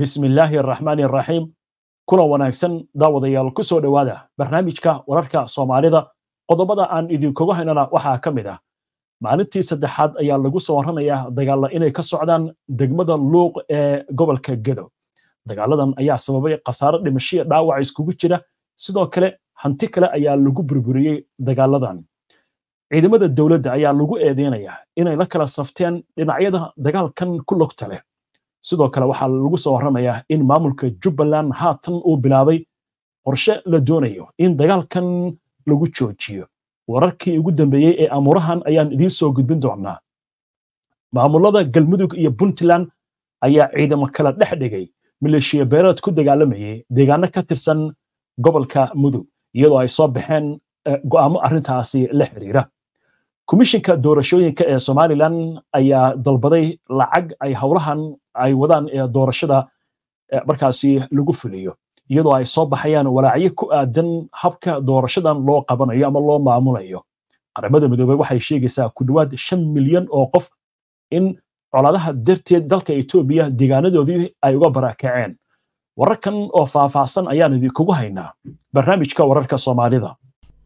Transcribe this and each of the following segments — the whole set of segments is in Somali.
bismillaahi araxmaani araxiim kulan wanaagsan daawadayaal ku soo dhowaada barnaamijka wararka soomaalida qodobada aan idinkugu haynana waxaa ka mid ah maalintii saddexaad ayaa lagu soo warranayaa dagaalla inay ka socdaan degmada luuq ee gobolka gedo dagaaladan ayaa sababay khasaaro dhimashiya dhaawaca iskugu jira sidoo kale hanti kale ayaa lagu burburiyey dagaaladan ciidamada dowladda ayaa lagu eedeynayaa inay la kala safteen dhinacyada dagaalkan ku logta leh sidoo kale waxaa lagu soo warramayaa in maamulka jubbaland haatan uu bilaabay qorshe la doonayo in dagaalkan lagu joojiyo wararkii ugu dambeeyey ee amurahan ayaan idiin soo gudbin doonaa maamulada galmudug iyo puntland ayaa ciidamo kala dhex dhigay maleeshiya beeleed ku dagaalamayay deegaano ka tirsan gobolka mudug iyadoo ay soo baxeen eh, go'aamo arrintaasi la xiriira komishinka doorashooyinka ee somalilan ayaa dalbaday lacag ay howlahan ay wadaan ee doorashada eh, markaasi lagu fuliyo iyadoo ay soo baxayaan walaacyo ku aadan habka doorashadan loo qabanayo ama loo maamulayo qaramada midoobey waxay sheegaysaa ku dhowaad shan milyan oo qof in colaadaha darteed dalka etoobiya deegaanadoodii ay uga barakaceen wararkan oo faahfaahsan ayaan idinkugu haynaa barnaamijka wararka soomaalida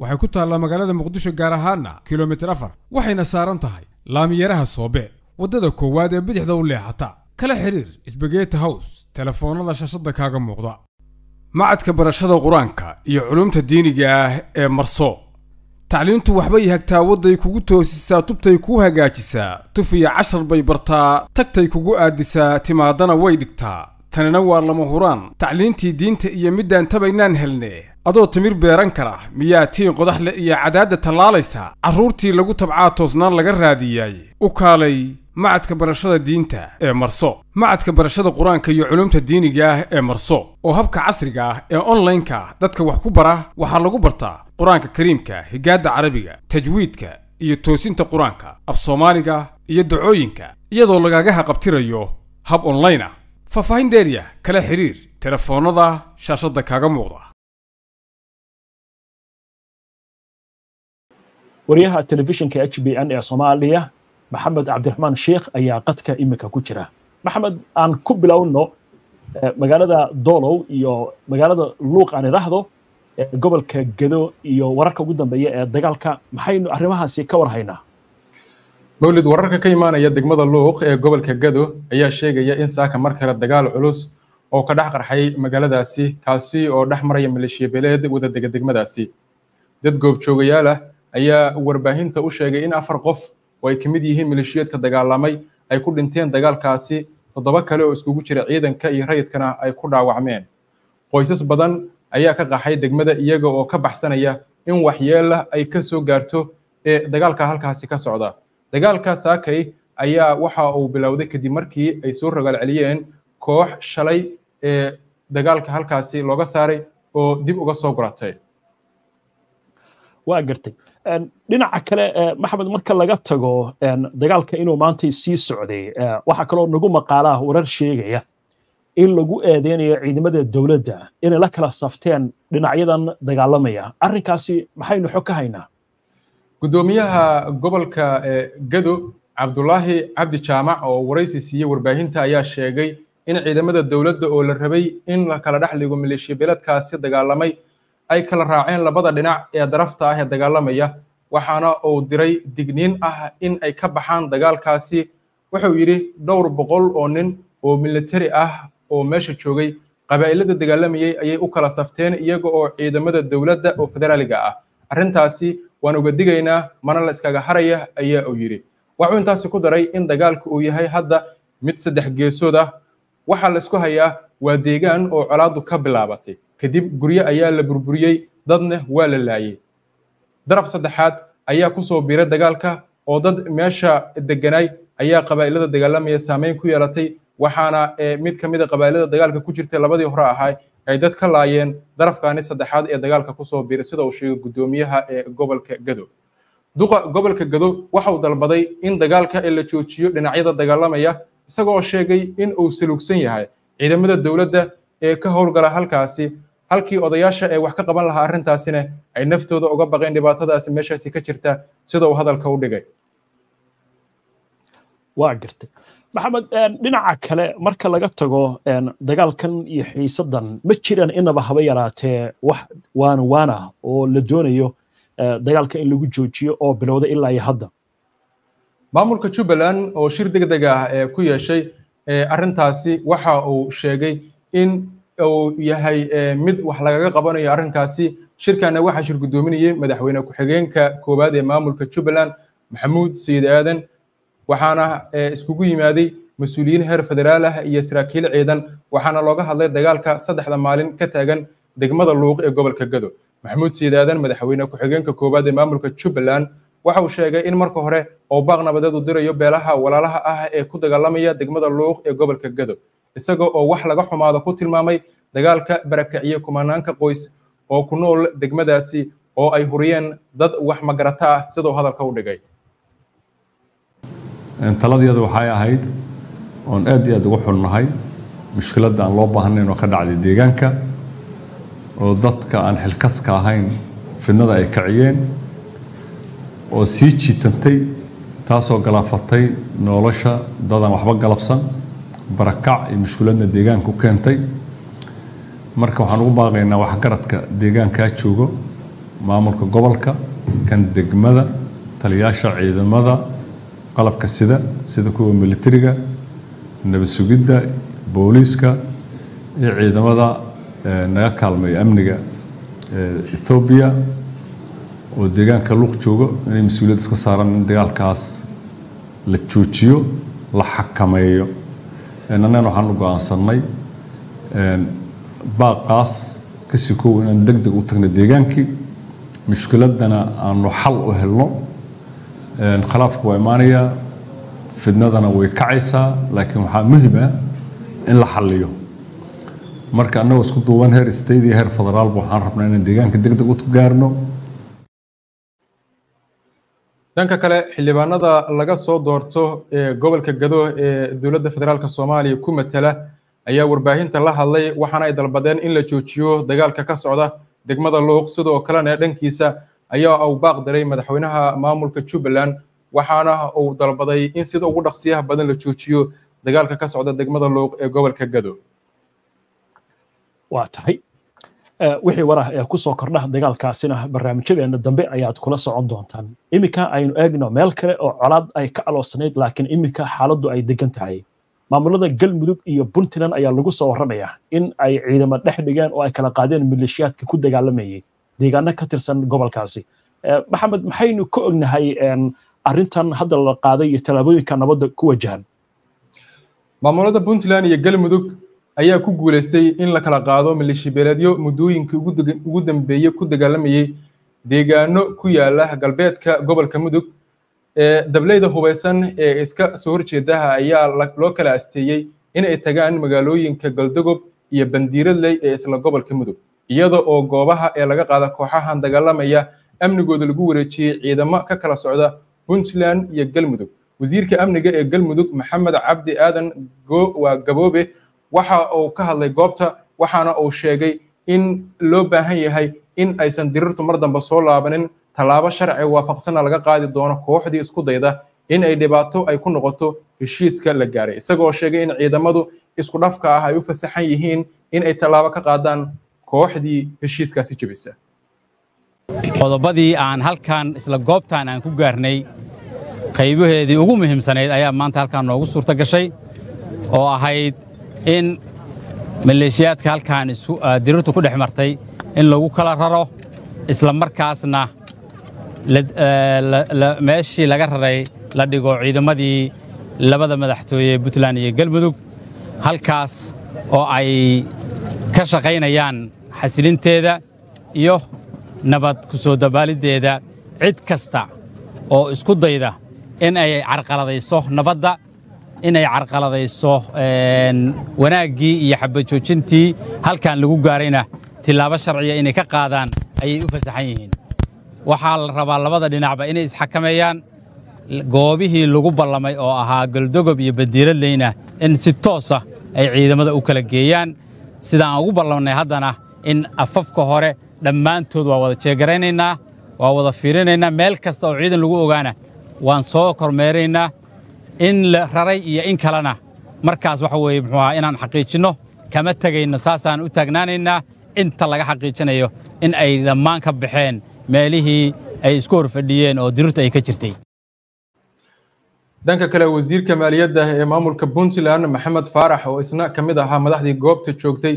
waxay ku taallaa magaalada muqdisho gaar ahaana kilomitir afar waxayna saaran tahay laamiyaraha soobe waddada koowaad ee bidixda u leexata kala xidhiir sbageti hows telefoonada shashadda kaaga muuqda macadka barashada qur-aanka iyo culumta diiniga ah ee marso tacliintu waxbay hagtaa wadday kugu toosisaa tubtay kuu hagaajisaa tufiya cashar bay bartaa tagtay kugu aadisaa timaaddana way dhigtaa tanina waa lama huraan tacliintii diinta iyo midaan tabaynaan helne adoo timir beeran kara miyaa tiin qodax iyo cadaadda tallaalaysa carruurtii lagu tabcaa toosnaan laga raadiyaay u kaalay macadka barashada diinta ee marso macadka barashada qur-aanka iyo culumta diiniga ah ee marso oo habka casriga ah ee onlaynka dadka wax ku bara waxaa lagu bartaa qur-aanka kariimka higaadda carabiga tajwiidka iyo toosinta qur-aanka af soomaaliga iyo dacooyinka iyadoo lagaagaha qabtirayo hab onlayn ah faahfaahin dheerya kala xiriir telefoonnada shaashadda kaaga muuqda wariyaha telefishinka h b n ee soomaaliya maxamed cabdiraxmaan sheekh ayaa qadka iminka ku jira maxamed aan ku bilowno eh, magaalada doolow iyo magaalada luuq aan idhaahdo eh, gobolka gedo iyo wararka ugu dambeeya ee dagaalka maxaynu arrimahaasi ka warhaynaa mawlid wararka ka imaanaya degmada luuq ee gobolka gado ayaa sheegaya in saaka mar kale dagaal culus oo ka dhex qarxay magaaladaasi kaasi oo dhex maraya maleeshiyabeleed wadadega degmadaasi dad goobjoogayaalah ayaa warbaahinta u sheegay in afar qof oo ay ka mid yihiin maleeshiyeedka dagaalamay ay ku dhinteen dagaalkaasi toddoba kale oo iskugu jira ciidanka iyo rayidkana ay ku dhaawacmeen qoysas badan ayaa ka qaxay degmada iyaga oo ka baxsanaya in waxyeella ay ka soo gaarto ee dagaalka halkaasi ka socda dagaalka saakay ayaa waxa uu bilowday kadib markii ay soo rogaal celiyeen koox shalay ee dagaalka halkaasi looga saaray oo dib uga soo guratay waa gartay dhinaca kale maxamed marka laga tago dagaalka inuu maanta sii socday waxaa kaloo nagu maqaalaah warar sheegaya in lagu eedeynayo ciidamada dowladda inay la kala safteen dhinacyadan dagaalamaya arrinkaasi maxaynu xog ka haynaa guddoomiyaha gobolka gado cabdulaahi cabdi jaamac oo waraysi siiyey warbaahinta ayaa sheegay in ciidamada dowladda oo la rabay in la kala dhexligo maleeshiya beeladkaasi dagaalamay ay kala raaceen labada dhinac ee darafta ah ee dagaalamaya waxaana uu diray digniin ah in ay ka baxaan dagaalkaasi wuxuu yidhi dhowr boqol oo nin oo militari ah oo meesha joogay qabaa'ilada dagaalamayay ayay u kala safteen iyaga oo ciidamada dowladda oo federaaliga ah arrintaasi waan uga digaynaa mana la iskaga haraya ayaa uu yidhi waxuu intaasi ku daray in dagaalka uu yahay hadda mid saddex geesood ah waxaa la isku hayaa waa deegaan oo colaaddu ka bilaabatay kadib guryo ayaa la burburiyey dadna waa la laayay darab saddexaad ayaa ku soo biiray dagaalka oo dad meesha deganaay ayaa qabaa'ilada dagaalamaya saameyn ku yeelatay waxaana eh, mid ka mid a ah qabaa'ilada dagaalka ku jirtay labadii hore ahaa ay dad ka laayeen darafkani saddexaad ee dagaalka kusoo biiray sida uu sheegay guddoomiyaha ee gobolka gadow duqa gobolka waxa uu dalbaday in dagaalka ee la joojiyo dhinacyada dagaalamaya isagoo sheegay in uu saluugsan yahay ciidamada dowladda ee ka howlgala halkaasi halkii odayaasha ee wax ka qaban lahaa arrintaasina ay naftooda uga baqeen dhibaatadaasi meeshaasi ka jirta sida uu hadalka u dhigay waa jirtay maxamed eh, dhinaca kale marka laga tago eh, dagaalkan iyo xiisadan ma jiran inaba haba yaraatee wax waana waana oo la doonayo eh, dagaalka in lagu joojiyo oo bilowda ilaa iyo hadda maamulka jubbaland oo shir deg deg ah ee ku yeeshay arrintaasi waxa uu sheegay in uu yahay mid wax lagaga qabanayo arrinkaasi shirkana waxaa shirgudoominayay madaxweyne ku-xigeenka koowaad ee maamulka jubbaland maxamuud sayid aadan waxaana eh, iskugu yimaaday mas-uuliyiin heer federaal ah iyo saraakiil ciidan waxaana looga hadlay dagaalka saddexda maalin ka taagan degmada luuq ee gobolka gado maxamuud siid aadan madaxweyne ku-xigeenka koowaad ee maamulka jubbaland waxa uu sheegay in marka hore oo baaq nabadeed u dirayo beelaha walaalaha ah ee ku dagaalamaya degmada luuq ee gobolka gado isaga oo wax laga xumaado ku tilmaamay dagaalka barakiciyey kumanaanka qoys oo ku nool degmadaasi oo ay huriyeen dad wax magarata ah siduu hadalka u dhigay taladeeda waxay ahayd oon aad iyo aad ugu xunnahay mushkiladda aan loo baahnayn oo ka dhacday deegaanka oo dadka aan xilkaska ahayn fidnada ay kiciyeen oo sii jiitantay taasoo galaafatay noolosha dadaan waxba galabsan barakac iyo mushkiladna deegaanka u keentay marka waxaan ugu baaqaynaa waxgaradka deegaankaa joogo maamulka gobolka kan degmada taliyaasha ciidamada qalabka sida sida kuwa militariga nabadsugidda sugidda booliiska iyo ciidamada naga kaalmeeya amniga ethoobiya oo deegaanka luuq joogo inay mas-uuliyad iska saaraan in dagaalkaas la joojiyo la xakameeyo annagana waxaan u go-aansanay baaqaas kasii koowa inaan deg deg u tagna deegaankii mushkiladana aanu xal u helno khalaafku waa imaanaya fidnadana way kacaysaa laakiin waxaa muhima ah in la xaliyo marka annagoo isku duuban heer state iyo heer federaalba waxaan rabnaa inaan deegaanka deg u gaarno dhanka kale xildhibaanada laga soo doorto ee gobolka gado ee dowladda federaalk soomaaliya ku matala ayaa warbaahinta la hadlay waxaana ay dalbadeen in la joojiyo dagaalka ka socda degmada luuq sidoo oo kalena dhankiisa ayaa uu baaq daray madaxweynaha maamulka jubbaland waxaana uu dalbaday in sida ugu dhaqsiyaha badan la joojiyo dagaalka ka socda degmada luuq ee gobolka gado waa tahay wixii warah ee kusoo kordha dagaalkaasina barnaamijyadeena dambe ayaad kula socon doontaan iminka aynu eegno meel kale oo colaad ay ka aloosanayd laakiin iminka xaaladdu ay degan tahay maamulada galmudug iyo puntland ayaa lagu soo warramayaa in ay ciidamo dhex dhigeen oo ay kala qaadeen maleeshiyaadka ku dagaalamayay deegaano ka tirsan gobolkaasi eh, maxamed maxaynu ka ognahay arintan hadda la qaaday iyo tallaabooyinka nabadda ku wajahan maamulada puntland iyo galmudug ayaa ku guuleystay in la kala qaado malishibeeleedyo muddooyinkii ugu dambeeyey ku dagaalamayey deegaano ku yaala galbeedka gobolka mudug ee eh, dableyda hubaysan ee iska soo horjeedaha ayaa loo kala asteeyey in ay tagaan magaalooyinka galdogob iyo bandiiradley ee isla gobolka mudug iyada oo goobaha ee laga qaada kooxahan dagaalamaya amnigooda lagu wareejiyey ciidamo ka kala socda puntland iyo galmudug wasiirka amniga ee galmudug maxamed cabdi aadan waa gaboobe waxa uu ka hadlay goobta waxaana uu sheegay in loo baahan yahay in aysan dirirtu mar dambe soo laabanin tallaabo sharci waafaqsanna laga qaadi doono kooxdii isku dayda in ay dhibaato ay ku noqoto heshiiska la gaaray isagoo sheegay in ciidamadu isku dhafka ah ay u fasaxan yihiin in ay tallaabo ka qaadaan kooxdii heshiiskaasi jebisa qodobadii aan halkan isla goobtan aan ku gaarnay qaybaheedii ugu muhiimsanayd ayaa maanta halkaan noogu suurto gashay oo ahayd in maleeshiyaadka halkaan ah, dirirtu ku dhex martay in lagu kala raro isla markaasna eh, meeshii laga raray la dhigo ciidamadii labada madaxtooye puntland iyo galmudug halkaas oo ay ka shaqaynayaan xasilinteeda iyo nabad ku soo dabaaliddeeda cid kasta oo isku dayda in ay carqaladayso nabadda inay carqaladayso wanaaggii iyo xabajoojintii halkan lagu gaarayna tilaabo sharciya inay ka qaadaan ayay u fasaxan yihiin waxaa la rabaa labada dhinacba inay isxakameeyaan goobihii lagu ballamay oo ahaa goldogob iyo badiiradleyna in si toosa ah ay ciidamada u kala geeyaan sidaan ugu ballamnay haddana in afafka hore dhammaantood waa wada jeegaraynaynaa waa wada fiirinaynaa meel kasta oo ciidan lagu ogaana waan soo kormeeraynaa in la raray iyo in kalena markaas waxa weeye muxuu ahaa inaan xaqiijinno kama tegayno saasaan u taagnaanaynaa inta laga xaqiijinayo in ay dhammaan ka baxeen meelihii ay isku horfadhiyeen oo dirirta ay ka jirtay dhanka kale wasiirka maaliyadda ee maamulka puntland maxamed faarax oo isna ka mid ahaa madaxdii goobta joogtay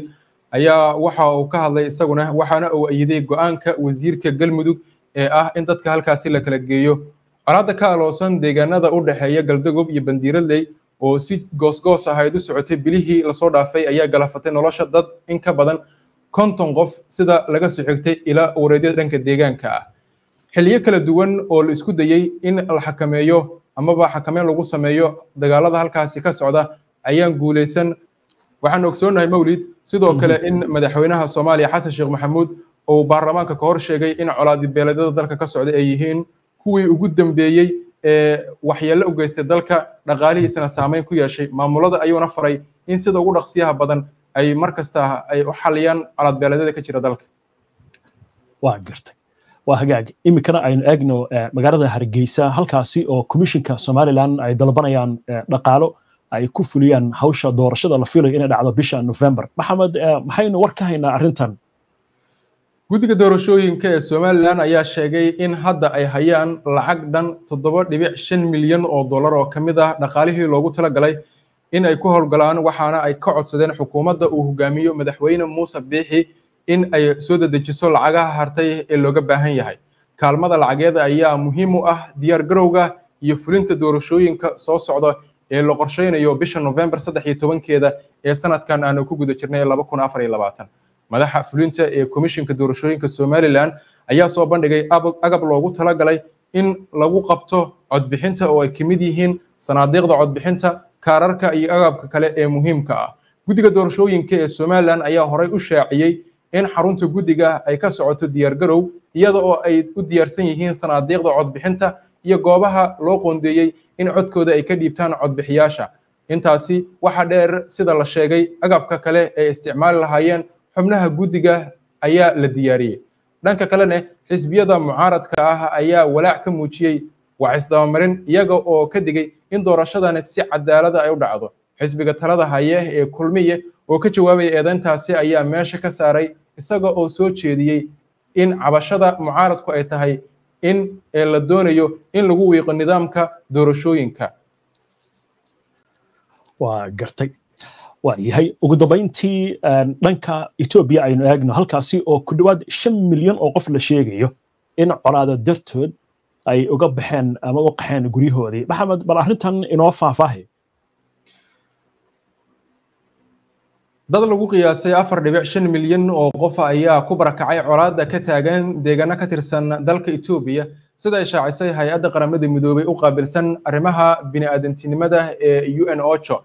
ayaa waxa uu ka hadlay isaguna waxaana uu ayiday go-aanka wasiirka galmudug ee ah in dadka halkaasi la kala geeyo colaadda ka aloosan deegaanada u dhexeeya galdagob iyo bandiiradley oo si goosgoos ahayd u socotay bilihii lasoo dhaafay ayaa galafatay nolosha dad in ka badan konton qof sida laga soo xigtay ila wareedyada dhanka deegaanka ah xilliyo kala duwan oo la isku dayey in la xakameeyo amaba xakameyn lagu sameeyo dagaalada halkaasi ka socda ayaan guulaysan waxaan ogsoonnahay mawlid sidoo mhm. kale in madaxweynaha soomaaliya xasan sheekh maxamuud uu baarlamaanka ka hor sheegay in colaadibeeleedyada dalka ka socda ay yihiin kuwii ugu dambeeyey ee waxyeello u geystay dalka dhaqaalihiisana saamayn ku yeeshay maamulada ayuuna faray in sida ugu dhaqsiyaha badan ay mar kasta ay u xaliyaan colaadbeeleedyada ka jira dalka waa gartay waa hagaaji iminkana aynu eegno eh, magaalada hargeysa halkaasi oo komishinka somalilan ay dalbanayaan eh, dhaqaalo ay ku fuliyaan hawsha doorashada la filayo inay dhacdo bisha november maxamed eh, maxaynu war ka haynaa arrintan guddiga doorashooyinka ee somalilan ayaa sheegay in hadda ay hayaan lacag dhan toddoba dhibic shan milyan oo dollar oo ka mid ah dhaqaalihii loogu talagalay in ay ku howlgalaan waxaana ay ka codsadeen xukuumadda uu hogaamiyo madaxweyne muuse biixi in ay soo dedejiso lacagaha hartay ee looga baahan yahay kaalmada lacageed ayaa muhiim u ah diyaargarowga iyo fulinta doorashooyinka soo socda ee la qorsheynayo bisha novembar saddex iyo tobankeeda ee sanadkan aanu ku guda jirnay laba kun afar iyo labaatan madaxa fulinta ee komishinka doorashooyinka somalilan ayaa soo bandhigay agab loogu talagalay in lagu qabto codbixinta oo ay ka mid yihiin sanaadiiqda codbixinta kaararka iyo agabka kale ee muhiimka ah guddiga doorashooyinka ee somalilan ayaa horey u shaaciyey in xarunta guddiga ay ka socoto diyaargarow iyada oo ay u diyaarsan yihiin sanaadiiqda codbixinta iyo goobaha loo qoondeeyey in codkooda ay ka dhiibtaan codbixiyaasha intaasi waxaa dheer sida la sheegay agabka kale ay isticmaali lahaayeen xubnaha guddiga ayaa la diyaariyey dhanka kalena xisbiyada mucaaradka ah ayaa walaac ka muujiyey waacisdabamarin iyaga oo ka digay in doorashadani si cadaalada ah ay u dhacdo xisbiga talada haye ee kulmiye oo ka jawaabaya eedayntaasi ayaa meesha ka saaray isaga oo soo jeediyey in cabashada mucaaradku ay tahay in la doonayo in lagu wiiqo nidaamka doorashooyinka waa gartay waayahay ugu dambayntii ehm, dhanka etoobiya aynu eegno halkaasi oo ku dhowaad shan milyan oo qof la sheegayo in colaada dartood ay uga baxeen ama u qaxeen guryahoodii maxamed bal arrintan inoo faahfaahay dad lagu qiyaasay afar dhibic shan milyan oo qof ayaa ku barakacay colaadda ka taagan deegaano ka tirsan dalka etoobiya sida ay shaacisay hay-adda qaramada midoobay u qaabilsan arrimaha bini aadantinimada ee u n ocho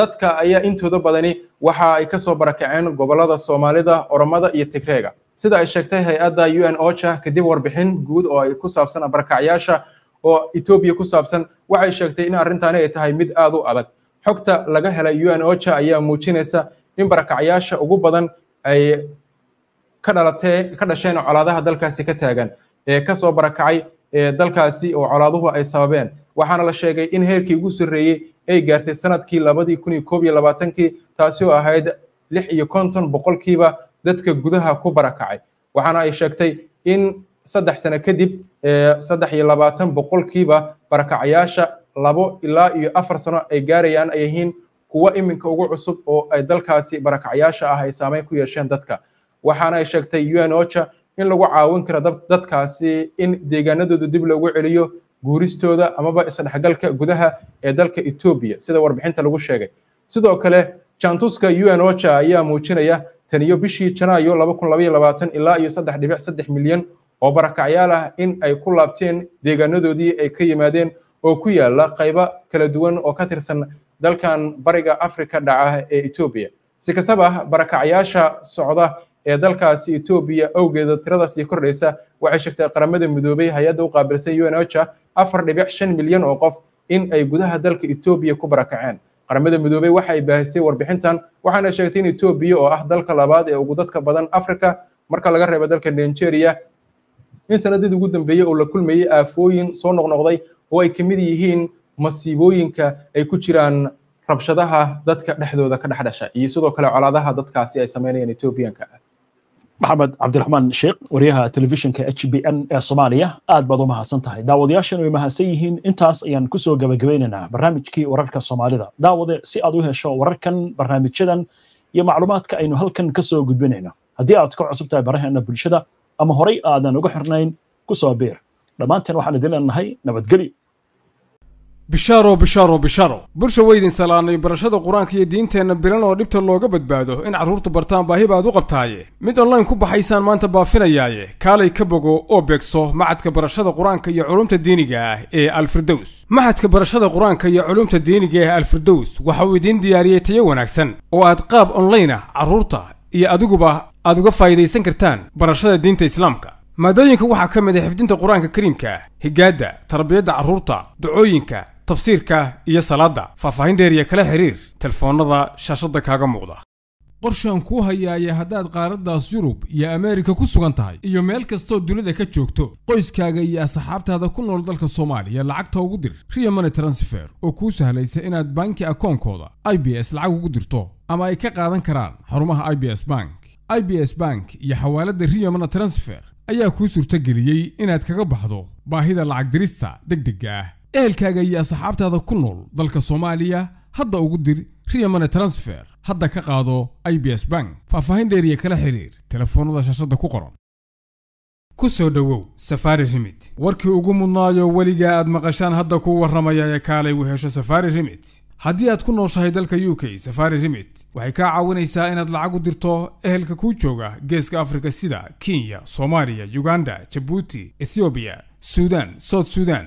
dadka ayaa intooda badani waxa ay ka soo barakaceen gobollada soomaalida oromada iyo tigreega sida ay sheegtay hay-adda u n ocha kadib warbixin guud oo ay ku saabsan barakacyaasha oo etoobiya ku saabsan waxay sheegtay in arrintani ay tahay mid aad u adag xogta laga helay u n ocha ayaa muujinaysa in barakacyaasha ugu badan ay ka dhalatee ka dhasheen colaadaha dalkaasi ka taagan ee kasoo barakacay ee dalkaasi oo colaaduhu ay sababeen waxaana la sheegay in heerkii ugu sarreeyey ay gaartay sanadkii labadii kun iyo koob iyo labaatankii taasi oo ahayd lix iyo konton boqolkiiba dadka gudaha ku barakacay waxaana ay sheegtay in saddex sano kadib saddex iyo labaatan boqolkiiba barakacayaasha labo ilaa iyo afar sano ay gaarayaan ay yihiin kuwa iminka ugu cusub oo ay dalkaasi barakacyaasha ah ay saameyn ku yeesheen dadka waxaana ay sheegtay u n ocha in lagu caawin karo dadkaasi in deegaanadooda dib loogu celiyo guuristooda amaba isdhexgalka gudaha ee dalka etoobiya sida warbixinta lagu sheegay sidoo kale jantuska u n ocha ayaa muujinaya taniyo bishii janaayo ilaa iyo saddex dhibic saddex milyan oo barakacyaal ah in ay ku laabteen deegaanadoodii ay ka yimaadeen oo ku yaala qaybo kala duwan oo ka tirsan dalkan bariga africa dhaca ee etoobiya si kastaba barakacyaasha socda ee dalkaasi etoobiya awgeeda tirada sii kordhaysa waxay sheegtay qaramada midoobay hay-adda u qaabilsan un ocha afar dhibic shan milyan oo qof in ay gudaha dalka etoobiya ku barakaceen qaramada midoobey waxa ay baahisay warbixintan waxaana sheegtay in etoobiya oo ah dalka labaad ee ugu dadka badan africa marka laga reebo dalka nigeria in sanadadii ugu dambeeyey oo la kulmayey aafooyin soo noqnoqday oo ay ka mid yihiin masiibooyinka ay ku jiraan rabshadaha dadka dhexdooda ka dhexdhasha iyo sidoo kale colaadaha dadkaasi ay samaynayaan etoobiyanka maxamed cabdiraxmaan sheekh wariyaha telefishinka h b n ee soomaaliya aad baad u mahadsan tahay daawadayaashan way mahadsan yihiin intaas ayaan kusoo gebagabeynaynaa barnaamijkii wararka soomaalida daawade si aad u hesho wararkan barnaamijyadan iyo macluumaadka aynu halkan kasoo gudbinayno haddii aad ka cusub tahay baraheena bulshada ama horay aadan uga xirnayn ku soo biir dhammaanteen waxaan idin leenahay nabadgelyo bishaaro bishaaro bishaaro bulsha weydin salaanay barashada qur-aanka iyo diinteenna bilan oo dhibta looga badbaado in carruurtu bartaan baahibaad u qabtaaye mid online ku baxaysaan maanta baafinayaaye kaalay ka bogo oo beegso macadka barashada qur-aanka iyo culumta diiniga ah ee alfirdows macadka barashada qur-aanka iyo culumta diiniga ee alfirdows waxa uu idiin diyaariyey tayo wanaagsan oo aad qaab onlayn ah carruurta iyo adiguba aad uga faa'idaysan kartaan barashada diinta islaamka maadooyinka waxaa ka mid a ah xifdinta qur-aanka kariimka higaadda tarbiyadda carruurta ducooyinka tafsiirka iyo salaadda faahfaahin dheer iyo kala xiriir telefoonnada shaashadda kaaga muuqda qorshaan kuu hayaaya haddaad qaaraddaas yurub iyo ameerika ku sugan tahay iyo meel kastoo dunida ka joogto qoyskaaga iyo asxaabtaada ku nool dalka soomaaliya lacagta ugu dir riya transfer oo kuu sahlaysa inaad banki akoonkooda i b s lacag ugu dirto ama ay ka qaadan karaan xarumaha i b s bank i b s bank iyo xawaaladda riya transfer ayaa kuu suurtageliyey inaad kaga baxdo baahida lacag dirista deg dega ah ehelkaaga iyo asxaabtaada ku nool dalka soomaaliya hadda ugu dir riyamane transfer hadda ka qaado i b s bank faahfaahin dheeriya kala xiriir telefoonnada shaashadda ku qoran ku soo dhowow safaari rimit warkii ugu mudnaayo weligaa aad maqashaan hadda kuu warramaya ee kaalay u hesho safaari rimit haddii aad ku nooshahay dalka u k safari rimit waxay kaa caawinaysaa inaad lacag u dirto ehelka kuu jooga geeska afrika sida kenya soomaaliya uganda jabuuti ethoobiya suudaan south suudan